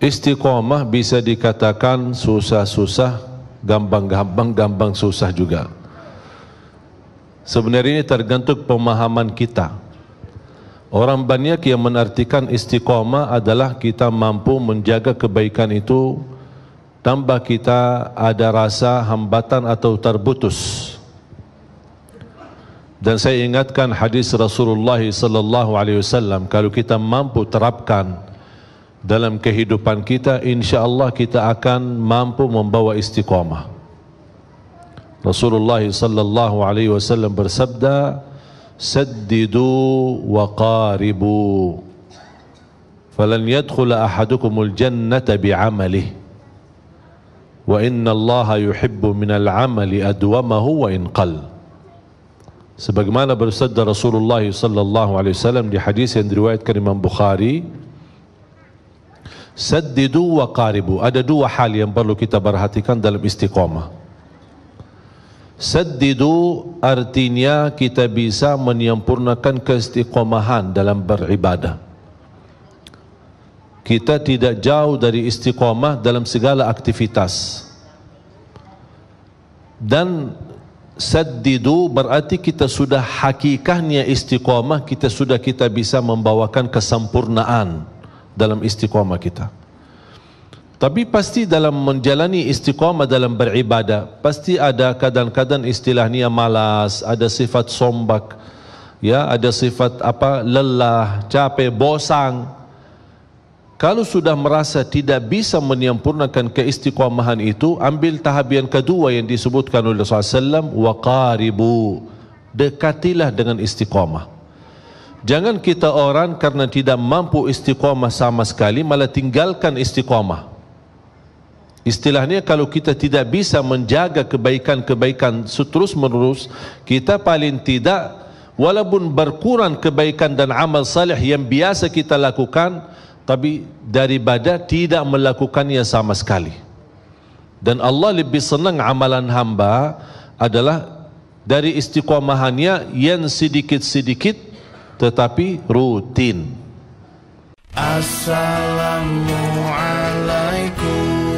Istiqomah bisa dikatakan susah-susah, gampang-gampang, gampang susah juga. Sebenarnya ini tergantung pemahaman kita. Orang banyak yang menartikan istiqomah adalah kita mampu menjaga kebaikan itu tanpa kita ada rasa hambatan atau terputus. Dan saya ingatkan hadis Rasulullah sallallahu alaihi wasallam kalau kita mampu terapkan dalam kehidupan kita insya Allah kita akan mampu membawa istiqamah Rasulullah sallallahu alaihi wasallam bersabda saddidu wa qaribu falan yadkhula ahadukumul jannata bi'amalih wa inna Allah yuhibbu min al-amali adwamahu wa in qal sebagaimana bersabda Rasulullah sallallahu alaihi wasallam di hadis yang diriwayatkan Imam Bukhari saddidu wa qaribu ada dua hal yang perlu kita perhatikan dalam istiqamah saddidu artinya kita bisa menyempurnakan keistiqomahan dalam beribadah kita tidak jauh dari istiqamah dalam segala aktivitas dan saddidu berarti kita sudah hakikahnya istiqamah kita sudah kita bisa membawakan kesempurnaan dalam istiqamah kita. Tapi pasti dalam menjalani istiqamah dalam beribadah, pasti ada kadang-kadang istilahnya malas, ada sifat sombak, ya, ada sifat apa? lelah, capek, bosan. Kalau sudah merasa tidak bisa menyempurnakan keistiqomahan itu, ambil tahap yang kedua yang disebutkan oleh Rasulullah SAW, waqaribu, dekatilah dengan istiqomah. Jangan kita orang karena tidak mampu istiqamah sama sekali malah tinggalkan istiqamah. Istilahnya kalau kita tidak bisa menjaga kebaikan-kebaikan terus menerus, kita paling tidak walaupun berkurang kebaikan dan amal saleh yang biasa kita lakukan, tapi daripada tidak melakukannya sama sekali. Dan Allah lebih senang amalan hamba adalah dari istiqamahannya yang sedikit-sedikit tetapi rutin. Assalamualaikum.